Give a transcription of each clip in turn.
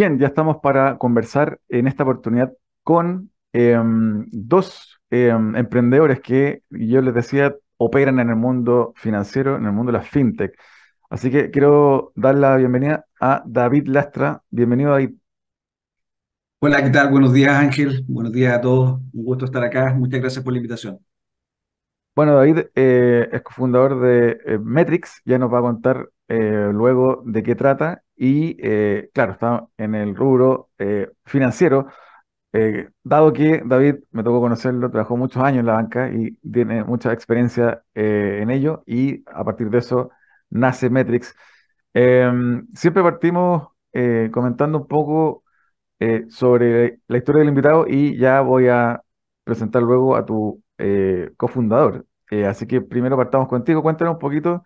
Bien, ya estamos para conversar en esta oportunidad con em, dos em, emprendedores que yo les decía operan en el mundo financiero, en el mundo de las fintech. Así que quiero dar la bienvenida a David Lastra. Bienvenido, David. Hola, ¿qué tal? Buenos días, Ángel. Buenos días a todos. Un gusto estar acá. Muchas gracias por la invitación. Bueno, David eh, es cofundador de eh, Metrix. Ya nos va a contar eh, luego de qué trata y, eh, claro, está en el rubro eh, financiero. Eh, dado que David, me tocó conocerlo, trabajó muchos años en la banca y tiene mucha experiencia en ello, y a partir de eso nace Metrix. Em, siempre partimos comentando un poco sobre la historia del invitado y ya voy a presentar luego a tu cofundador. así que primero partamos contigo, cuéntanos un poquito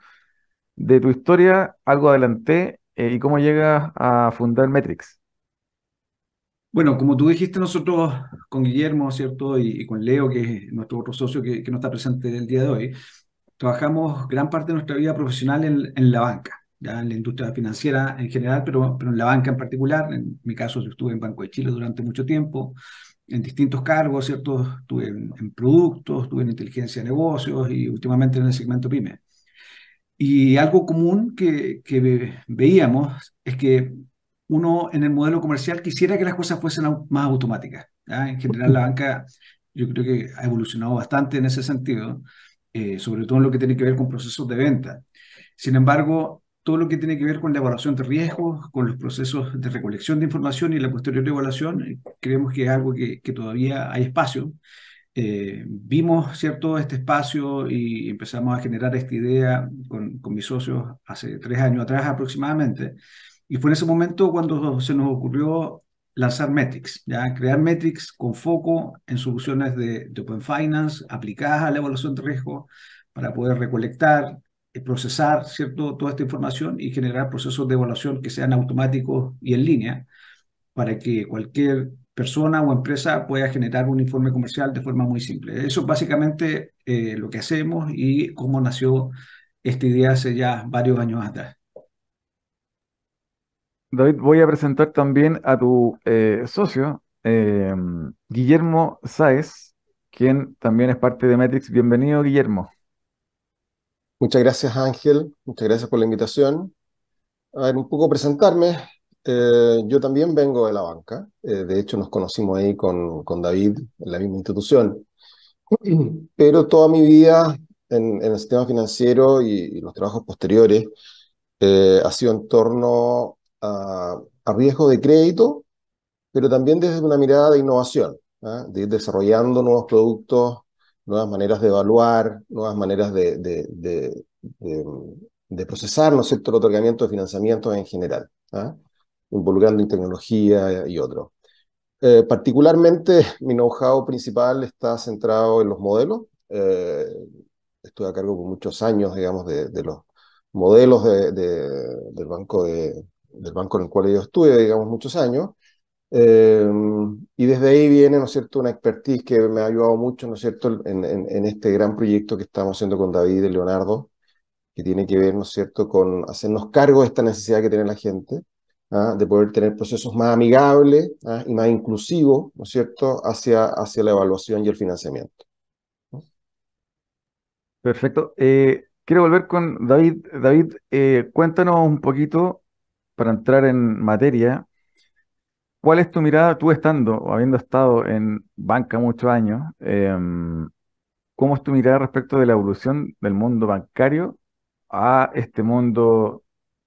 de tu historia, algo adelanté eh, y cómo llegas a fundar Metrix. Bueno, como tú dijiste, nosotros con Guillermo, ¿cierto? Y, con Leo, que es nuestro otro socio que, no está presente el día de hoy, trabajamos gran parte de nuestra vida profesional en, la banca. Ya en la industria financiera en general, pero, en la banca en particular. En mi caso, yo estuve en Banco de Chile durante mucho tiempo, en distintos cargos, ¿cierto? Estuve en, en productos, estuve en inteligencia de negocios y últimamente en el segmento PyME. Y algo común que, veíamos es que uno en el modelo comercial quisiera que las cosas fuesen más automáticas. En general la banca yo creo que ha evolucionado bastante en ese sentido, eh, sobre todo en lo que tiene que ver con procesos de venta. Sin embargo, todo lo que tiene que ver con la evaluación de riesgos, con los procesos de recolección de información y la posterior evaluación, eh, creemos que es algo que todavía hay espacio eh, vimos, ¿cierto?, este espacio y empezamos a generar esta idea con, con, mis socios hace tres años atrás aproximadamente. Y fue en ese momento cuando se nos ocurrió lanzar Metrics, ¿ya? crear Metrics con foco en soluciones de, Open Finance aplicadas a la evaluación de riesgo para poder recolectar, eh, procesar ¿cierto? toda esta información y generar procesos de evaluación que sean automáticos y en línea para que cualquier persona o empresa pueda generar un informe comercial de forma muy simple. Eso es básicamente eh, lo que hacemos y cómo nació esta idea hace ya varios años atrás. David, voy a presentar también a tu eh, socio, eh, Guillermo Sáez, quien también es parte de Metrix. Bienvenido, Guillermo. Muchas gracias, Ángel. Muchas gracias por la invitación. A ver, un poco presentarme. Eh, yo también vengo de la banca. Eh, de hecho, nos conocimos ahí con, con, David en la misma institución. Pero toda mi vida en, el sistema financiero y, los trabajos posteriores eh, ha sido en torno a, a, riesgo de crédito, pero también desde una mirada de innovación, ¿ah? de ir desarrollando nuevos productos, nuevas maneras de evaluar, nuevas maneras de, de, procesar, ¿no el otorgamiento de financiamiento en general. ¿ah? involucrando en tecnología y otro. Eh, particularmente, mi know-how principal está centrado en los modelos. Eh, estuve a cargo por muchos años, digamos, de, los modelos del, banco del banco en el cual yo estuve, digamos, muchos años. Eh, y desde ahí viene, ¿no es cierto?, una expertise que me ha ayudado mucho, ¿no es cierto?, en, en, este gran proyecto que estamos haciendo con David y Leonardo, que tiene que ver, ¿no es cierto?, con hacernos cargo de esta necesidad que tiene la gente ¿ah? de poder tener procesos más amigables ¿ah? y más inclusivos, ¿no es cierto?, hacia, hacia la evaluación y el financiamiento. Perfecto. Eh, quiero volver con David. David, eh, cuéntanos un poquito, para entrar en materia, ¿cuál es tu mirada, tú estando o habiendo estado en banca muchos años, em, cómo es tu mirada respecto de la evolución del mundo bancario a este mundo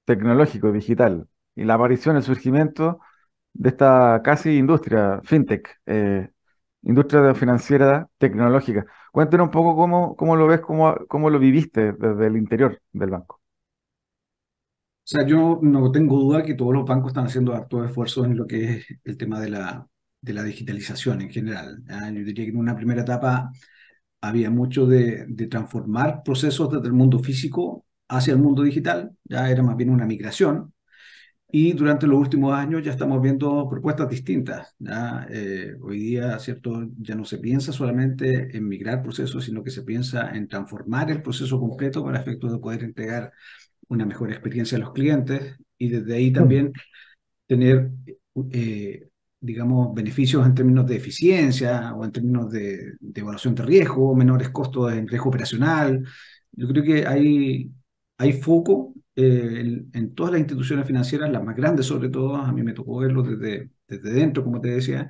tecnológico, digital? y la aparición, el surgimiento de esta casi industria, fintech, eh, industria financiera tecnológica. Cuéntenos un poco cómo, cómo lo ves, cómo, cómo lo viviste desde el interior del banco. O sea, yo no tengo duda que todos los bancos están haciendo harto esfuerzo en lo que es el tema de la, de la digitalización en general. Yo diría que en una primera etapa había mucho de, de, transformar procesos desde el mundo físico hacia el mundo digital, ya era más bien una migración, y durante los últimos años ya estamos viendo propuestas distintas. Eh, hoy día, ¿cierto? Ya no se piensa solamente en migrar procesos, sino que se piensa en transformar el proceso completo para efecto de poder entregar una mejor experiencia a los clientes y desde ahí también tener, eh, digamos, beneficios en términos de eficiencia o en términos de, de evaluación de riesgo, menores costos en riesgo operacional. Yo creo que hay hay foco eh, en, todas las instituciones financieras, las más grandes sobre todo, a mí me tocó verlo desde, desde dentro, como te decía,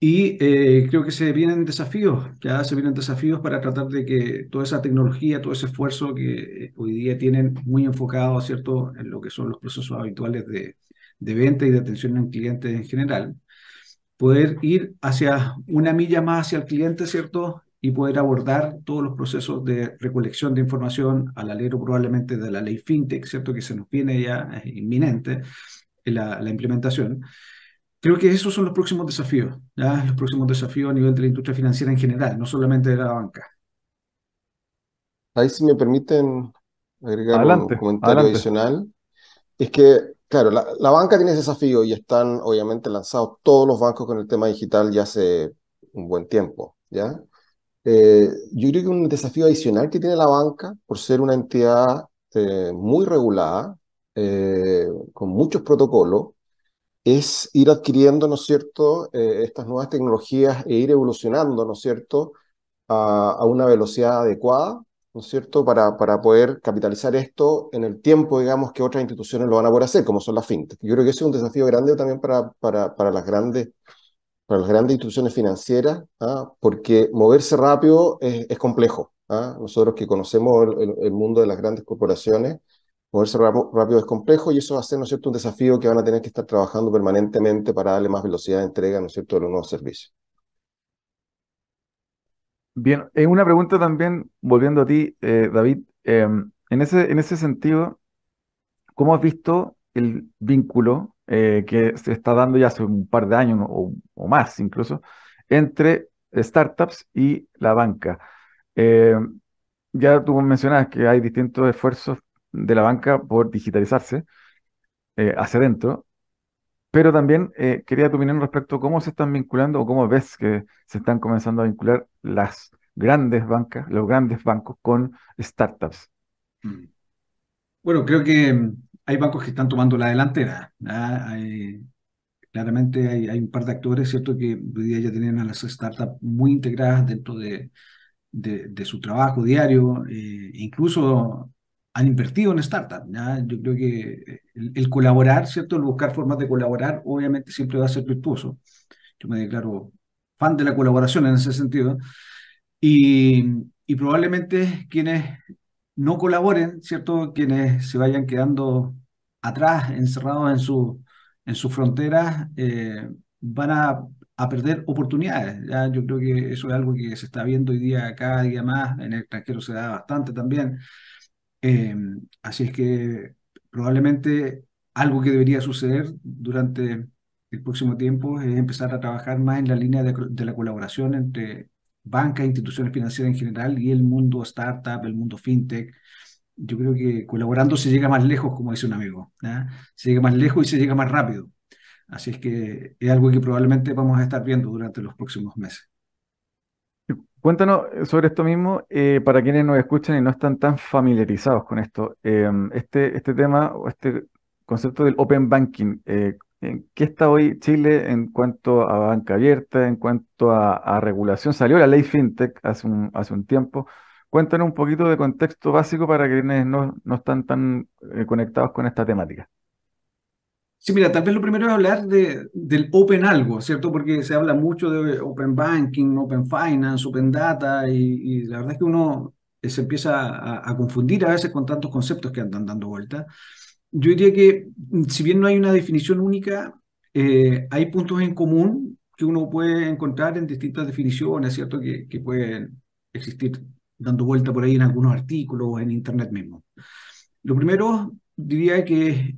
y eh, creo que se vienen desafíos, ya se vienen desafíos para tratar de que toda esa tecnología, todo ese esfuerzo que eh, hoy día tienen muy enfocado, ¿cierto?, en lo que son los procesos habituales de, de venta y de atención al cliente en general, poder ir hacia una milla más hacia el cliente, ¿cierto? y poder abordar todos los procesos de recolección de información al alero probablemente de la ley FinTech, ¿cierto? Que se nos viene ya, es inminente eh, la, la implementación. Creo que esos son los próximos desafíos, ¿ya? los próximos desafíos a nivel de la industria financiera en general, no solamente de la banca. Ahí si me permiten agregar un comentario adicional, es que, claro, la, la banca tiene ese desafío y están obviamente lanzados todos los bancos con el tema digital ya hace un buen tiempo, ¿ya? Eh, yo creo que un desafío adicional que tiene la banca, por ser una entidad eh, muy regulada, eh, con muchos protocolos, es ir adquiriendo, ¿no es cierto?, estas nuevas tecnologías e ir evolucionando, ¿no es cierto?, a, una velocidad adecuada, ¿no es cierto?, para, para poder capitalizar esto en el tiempo, digamos, que otras instituciones lo van a poder hacer, como son las fintech. Yo creo que ese es un desafío grande también para, para, para las grandes para las grandes instituciones financieras, ¿ah? porque moverse rápido es, complejo. ¿ah? Nosotros que conocemos el, mundo de las grandes corporaciones, moverse rápido es complejo y eso va a ser un desafío que van a tener que estar trabajando permanentemente para darle más velocidad de entrega ¿no es cierto? a los nuevos servicios. Bien, es eh, una pregunta también, volviendo a ti, eh, David, em, en, ese, en ese sentido, ¿cómo has visto el vínculo eh, que se está dando ya hace un par de años o, más incluso entre startups y la banca. Eh, ya tú mencionabas que hay distintos esfuerzos de la banca por digitalizarse eh, hacia adentro, pero también quería tu opinión respecto a cómo se están vinculando o cómo ves que se están comenzando a vincular las grandes bancas, los grandes bancos con startups. Mm. Bueno, creo que hay bancos que están tomando la delantera. claramente hay, un par de actores, ¿cierto? Que hoy día ya tienen a las startups muy integradas dentro de, de, su trabajo diario, eh, e incluso han invertido en startups. Yo creo que el, colaborar, ¿cierto? El buscar formas de colaborar, obviamente siempre va a ser virtuoso. Yo me declaro fan de la colaboración en ese sentido. Y, y probablemente quienes no colaboren, ¿cierto? Quienes se vayan quedando atrás, encerrados en, su, en sus fronteras, eh, van a, perder oportunidades. ¿ya? Yo creo que eso es algo que se está viendo hoy día, cada día más, en el extranjero se da bastante también. Em, así es que probablemente algo que debería suceder durante el próximo tiempo es empezar a trabajar más en la línea de la colaboración entre banca, instituciones financieras en general y el mundo startup, el mundo fintech. Yo creo que colaborando se llega más lejos, como dice un amigo. Se llega más lejos y se llega más rápido. Así es que es algo que probablemente vamos a estar viendo durante los próximos meses. Cuéntanos sobre esto mismo, eh, para quienes nos escuchan y no están tan familiarizados con esto, eh, este, este tema o este concepto del open banking, eh, qué está hoy Chile en cuanto a banca abierta, en cuanto a, regulación? Salió la ley FinTech hace un, tiempo. Cuéntanos un poquito de contexto básico para quienes no, no están tan eh, conectados con esta temática. Sí, mira, tal vez lo primero es hablar del open algo, ¿cierto? Porque se habla mucho de open banking, open finance, open data, y, la verdad es que uno eh, se empieza a, a, confundir a veces con tantos conceptos que andan dando vuelta yo diría que mm, si bien no hay una definición única, eh, hay puntos en común que uno puede encontrar en distintas definiciones, ¿cierto? Que, pueden existir dando vuelta por ahí en algunos artículos o en Internet mismo. Lo primero, diría que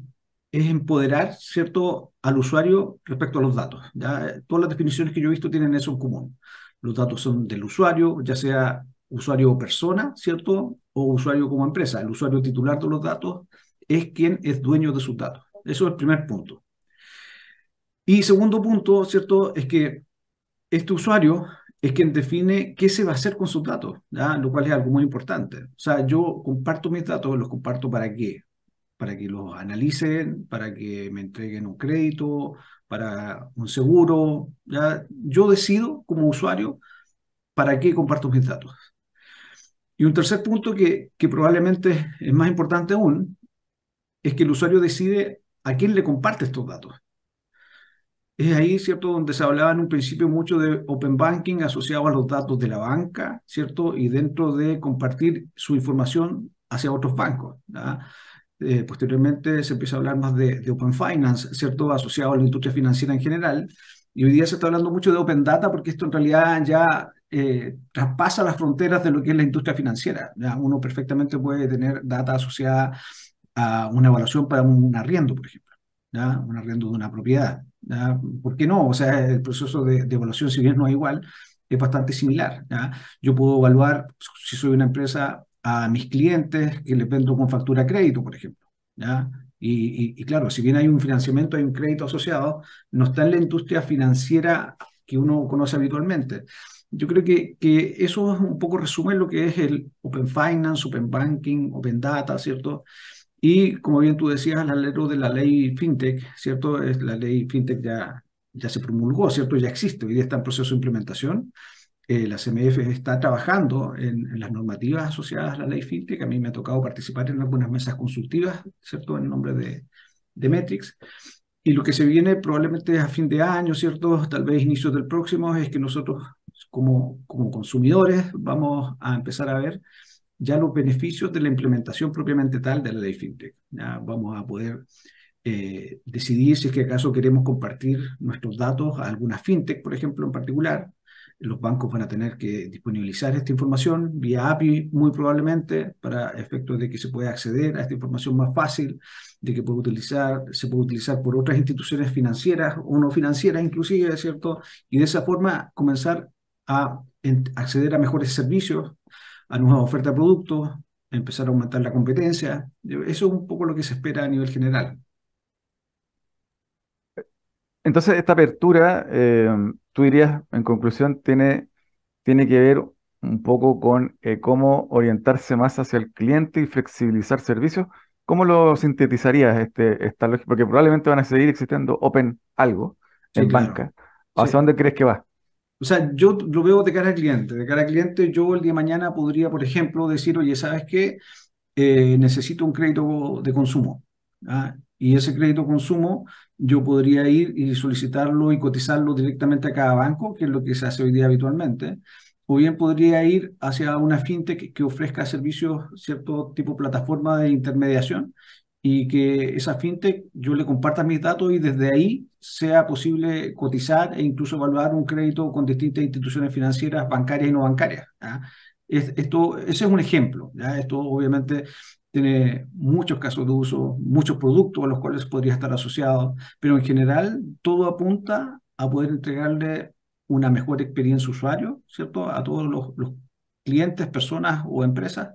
es empoderar, ¿cierto?, al usuario respecto a los datos. ¿ya? Todas las definiciones que yo he visto tienen eso en común. Los datos son del usuario, ya sea usuario o persona, ¿cierto? O usuario como empresa, el usuario titular de los datos es quien es dueño de sus datos. Eso es el primer punto. Y segundo punto, ¿cierto? Es que este usuario es quien define qué se va a hacer con sus datos, ¿ya? lo cual es algo muy importante. O sea, yo comparto mis datos, los comparto para qué? Para que los analicen, para que me entreguen un crédito, para un seguro. ¿ya? Yo decido como usuario para qué comparto mis datos. Y un tercer punto que, que probablemente es más importante aún, es que el usuario decide a quién le comparte estos datos. Es ahí, ¿cierto?, donde se hablaba en un principio mucho de open banking asociado a los datos de la banca, ¿cierto? Y dentro de compartir su información hacia otros bancos. Eh, posteriormente se empieza a hablar más de, de, open finance, ¿cierto?, asociado a la industria financiera en general. Y hoy día se está hablando mucho de open data porque esto en realidad ya eh, traspasa las fronteras de lo que es la industria financiera. Uno perfectamente puede tener data asociada a una evaluación para un arriendo, por ejemplo, un arriendo de una propiedad. ¿Por qué no? O sea, el proceso de, evaluación, si bien no es igual, es bastante similar. Yo puedo evaluar, si soy una empresa, a mis clientes que les vendo con factura crédito, por ejemplo. ¿ya? Y, claro, si bien hay un financiamiento, hay un crédito asociado, no está en la industria financiera que uno conoce habitualmente. Yo creo que, que eso un poco resume lo que es el Open Finance, Open Banking, Open Data, ¿cierto? Y como bien tú decías, la ley de la ley FinTech, ¿cierto? La ley FinTech ya, ya se promulgó, ¿cierto? Ya existe, hoy día está en proceso de implementación. Eh, la CMF está trabajando en, las normativas asociadas a la ley FinTech. A mí me ha tocado participar en algunas mesas consultivas, ¿cierto? En nombre de, de Metrics. Y lo que se viene probablemente a fin de año, ¿cierto? Tal vez inicios del próximo, es que nosotros como, como consumidores vamos a empezar a ver ya los beneficios de la implementación propiamente tal de la ley FinTech. Ya vamos a poder eh, decidir si es que acaso queremos compartir nuestros datos a alguna FinTech, por ejemplo, en particular. Los bancos van a tener que disponibilizar esta información vía API, muy probablemente, para efectos de que se pueda acceder a esta información más fácil, de que puede utilizar, se pueda utilizar por otras instituciones financieras o no financieras, inclusive, ¿cierto? Y de esa forma comenzar a acceder a mejores servicios a nuevas oferta de productos, empezar a aumentar la competencia. Eso es un poco lo que se espera a nivel general. Entonces, esta apertura, eh, tú dirías, en conclusión, tiene, tiene que ver un poco con eh, cómo orientarse más hacia el cliente y flexibilizar servicios. ¿Cómo lo sintetizarías este, esta lógica? Porque probablemente van a seguir existiendo open algo en banca. ¿Hacia dónde crees que va? O sea, yo lo veo de cara al cliente. De cara al cliente, yo el día de mañana podría, por ejemplo, decir, oye, ¿sabes qué? Eh, necesito un crédito de consumo. Y ese crédito de consumo yo podría ir y solicitarlo y cotizarlo directamente a cada banco, que es lo que se hace hoy día habitualmente. O bien podría ir hacia una fintech que ofrezca servicios, cierto tipo de plataforma de intermediación, y que esa fintech yo le comparta mis datos y desde ahí sea posible cotizar e incluso evaluar un crédito con distintas instituciones financieras, bancarias y no bancarias. esto, ese es un ejemplo. ¿ya? Esto obviamente tiene muchos casos de uso, muchos productos a los cuales podría estar asociado, pero en general todo apunta a poder entregarle una mejor experiencia usuario, ¿cierto? A todos los clientes, personas o empresas.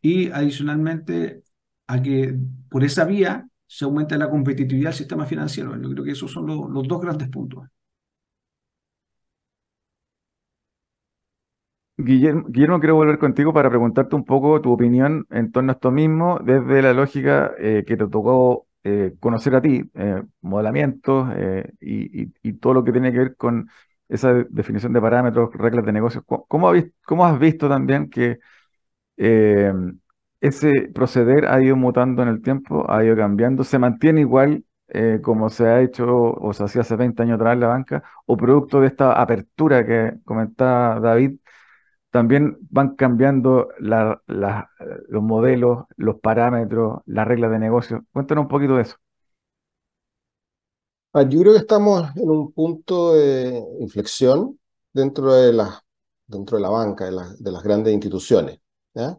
Y adicionalmente a que por esa vía se aumente la competitividad del sistema financiero. Yo creo que esos son los, dos grandes puntos. Guillermo, quiero volver contigo para preguntarte un poco tu opinión en torno a esto mismo, desde la lógica eh, que te tocó eh, conocer a ti, eh, modelamientos y, todo lo que tiene que ver con esa definición de parámetros, reglas de negocios. ¿Cómo, cómo has visto también que ese proceder ha ido mutando en el tiempo, ha ido cambiando, se mantiene igual eh, como se ha hecho o se hacía hace 20 años atrás la banca, o producto de esta apertura que comentaba David, también van cambiando los modelos, los parámetros, las reglas de negocio. Cuéntanos un poquito de eso. Ah, yo creo que estamos en un punto de inflexión dentro de, la, dentro de la banca, de, las grandes instituciones. ¿ya?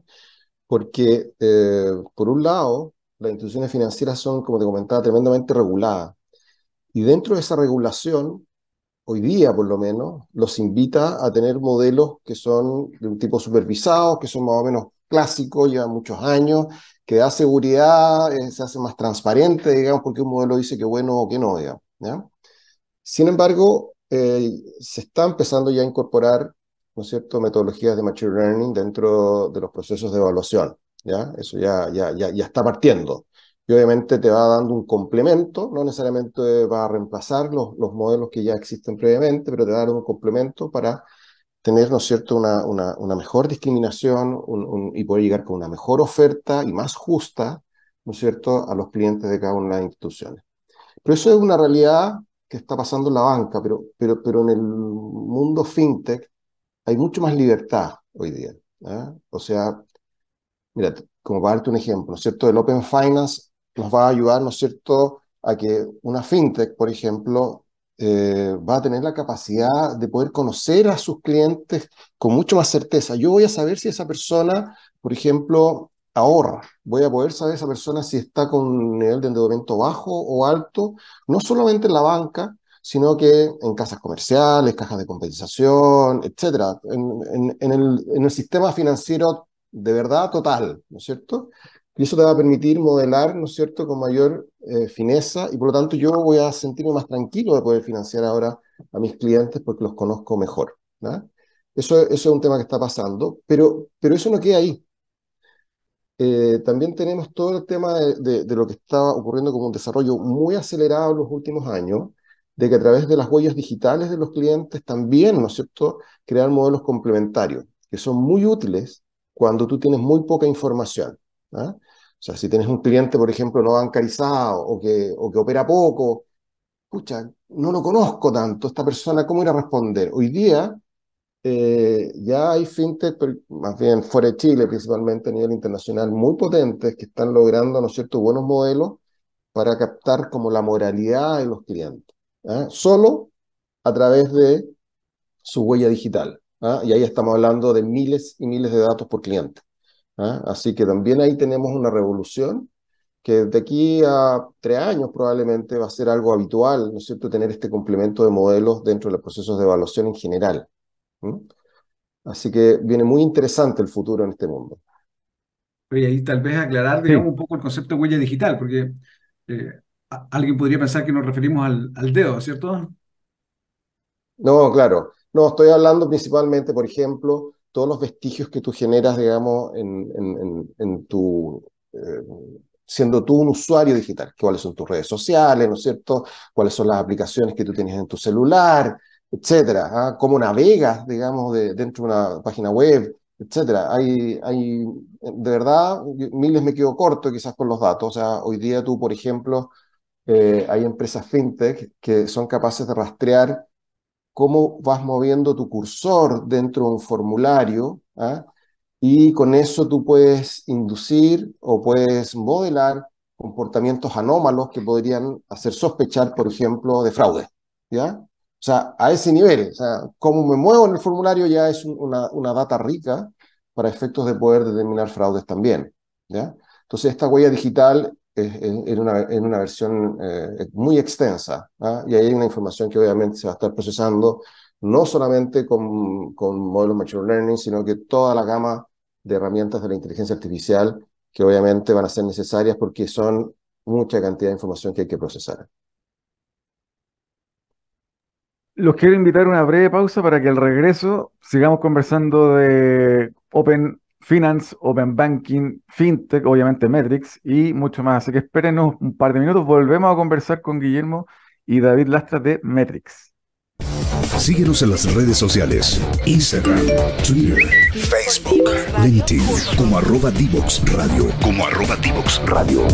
porque eh, por un lado las instituciones financieras son, como te comentaba, tremendamente reguladas. Y dentro de esa regulación, hoy día por lo menos, los invita a tener modelos que son de un tipo supervisados, que son más o menos clásicos, llevan muchos años, que da seguridad, eh, se hace más transparente, digamos, porque un modelo dice que bueno o que no, digamos. ¿ya? Sin embargo, eh, se está empezando ya a incorporar ¿no es cierto?, metodologías de Machine Learning dentro de los procesos de evaluación. ¿ya? Eso ya, ya, ya, ya está partiendo. Y obviamente te va dando un complemento, no necesariamente va a reemplazar los, los modelos que ya existen previamente, pero te va a dar un complemento para tener, ¿no es cierto?, una, una, una mejor discriminación un, y poder llegar con una mejor oferta y más justa, ¿no es cierto?, a los clientes de cada una de las instituciones. Pero eso es una realidad que está pasando en la banca, pero, pero, pero en el mundo fintech hay mucho más libertad hoy día. ¿ah? O sea, mira, como para darte un ejemplo, ¿no es cierto? El Open Finance nos va a ayudar, ¿no es cierto?, a que una fintech, por ejemplo, eh, va a tener la capacidad de poder conocer a sus clientes con mucho más certeza. Yo voy a saber si esa persona, por ejemplo, ahorra. Voy a poder saber esa persona si está con un nivel de endeudamiento bajo o alto, no solamente en la banca, sino que en casas comerciales, cajas de compensación, etcétera, en, el, sistema financiero de verdad total, ¿no es cierto? Y eso te va a permitir modelar, ¿no es cierto?, con mayor eh, fineza y por lo tanto yo voy a sentirme más tranquilo de poder financiar ahora a mis clientes porque los conozco mejor. Eso, es un tema que está pasando, pero, pero eso no queda ahí. Eh, también tenemos todo el tema de, de, lo que está ocurriendo como un desarrollo muy acelerado en los últimos años de que a través de las huellas digitales de los clientes también, ¿no es cierto?, crear modelos complementarios, que son muy útiles cuando tú tienes muy poca información. ¿ah? O sea, si tienes un cliente, por ejemplo, no bancarizado o que, o que opera poco, escucha, no lo conozco tanto, esta persona, ¿cómo ir a responder? Hoy día eh, ya hay fintech, más bien fuera de Chile, principalmente a nivel internacional, muy potentes que están logrando, ¿no es cierto?, buenos modelos para captar como la moralidad de los clientes. ¿ah? solo a través de su huella digital. ¿ah? Y ahí estamos hablando de miles y miles de datos por cliente. ¿ah? Así que también ahí tenemos una revolución que de aquí a tres años probablemente va a ser algo habitual, ¿no es cierto?, tener este complemento de modelos dentro de los procesos de evaluación en general. Así que viene muy interesante el futuro en este mundo. Y ahí tal vez aclarar, un poco el concepto huella digital, porque eh, alguien podría pensar que nos referimos al, al dedo, ¿cierto? No, claro. No, estoy hablando principalmente, por ejemplo, todos los vestigios que tú generas, digamos, en, en, tu... Eh, siendo tú un usuario digital, cuáles son tus redes sociales, ¿no es cierto? ¿Cuáles son las aplicaciones que tú tienes en tu celular, etcétera? ¿ah? ¿Cómo navegas, digamos, dentro de una página web, etcétera? Hay, hay, de verdad, miles me quedo corto quizás con los datos. O sea, hoy día tú, por ejemplo, eh, hay empresas fintech que son capaces de rastrear cómo vas moviendo tu cursor dentro de un formulario ¿ah? y con eso tú puedes inducir o puedes modelar comportamientos anómalos que podrían hacer sospechar, por ejemplo, de fraude. ¿ya? O sea, a ese nivel, o sea, cómo me muevo en el formulario ya es una, data rica para efectos de poder determinar fraudes también. ¿ya? Entonces, esta huella digital en una, en una, versión eh, muy extensa. ¿ah? Y ahí hay una información que obviamente se va a estar procesando no solamente con, con modelos Machine Learning, sino que toda la gama de herramientas de la inteligencia artificial que obviamente van a ser necesarias porque son mucha cantidad de información que hay que procesar. Los quiero invitar a una breve pausa para que al regreso sigamos conversando de Open Finance, Open Banking, FinTech, obviamente Metrics y mucho más. Así que espérenos un par de minutos, volvemos a conversar con Guillermo y David Lastra de Metrics. Síguenos en las redes sociales, Instagram, Twitter, Facebook, LinkedIn, como arroba Divox Radio, como arroba Divox Radio.